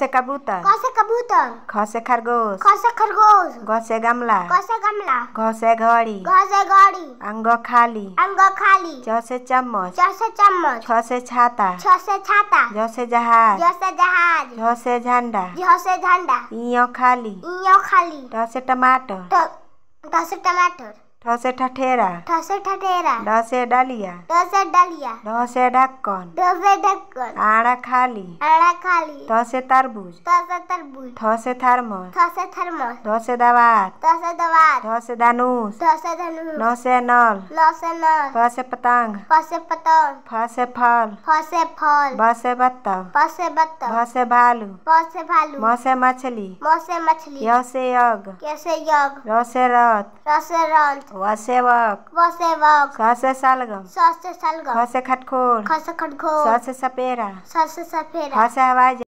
से कबूतर क से कबूतर ख से खरगोश ख से खरगोश ग से गमला ग से गमला घ से घड़ी घ से घड़ी अंग खाली अंग खाली च से चम्मच च से चम्मच छ से छाता छ से छाता ज से जहाज ज से जहाज झ से झंडा झ से झंडा इयो खाली इयो खाली ट से टमाटर ट से टमाटर ठसे से ठठेरा ठ से ठठेरा से डलिया से डलिया ढ से ढक्कन ढ से ढक्कन आड़ा खाली आड़ा खाली ठ से तरबूज से तरबूज से से से से से धनुष से धनुष से नल से नल से पतंग पतंग फल फल भालू भालू मछली म मछली य यज्ञ यज्ञ रथ रथ व सेवक व सेवक सलगम स सलगम ख से खटखोल ख से खटखोल स से सपेरा स सपेरा हवाई